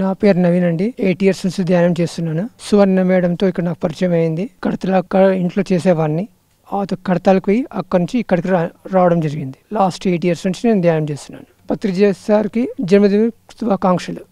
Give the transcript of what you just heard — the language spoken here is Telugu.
నా పేరు నవీన్ అండి ఎయిట్ ఇయర్స్ నుంచి ధ్యానం చేస్తున్నాను సువర్ణ మేడంతో ఇక్కడ నాకు పరిచయం అయింది కడతల ఇంట్లో చేసేవాడిని ఆ కడతాలకి అక్కడి నుంచి ఇక్కడికి రావడం జరిగింది లాస్ట్ ఎయిట్ ఇయర్స్ నుంచి నేను ధ్యానం చేస్తున్నాను పత్రిక సార్కి జన్మదిన శుభాకాంక్షలు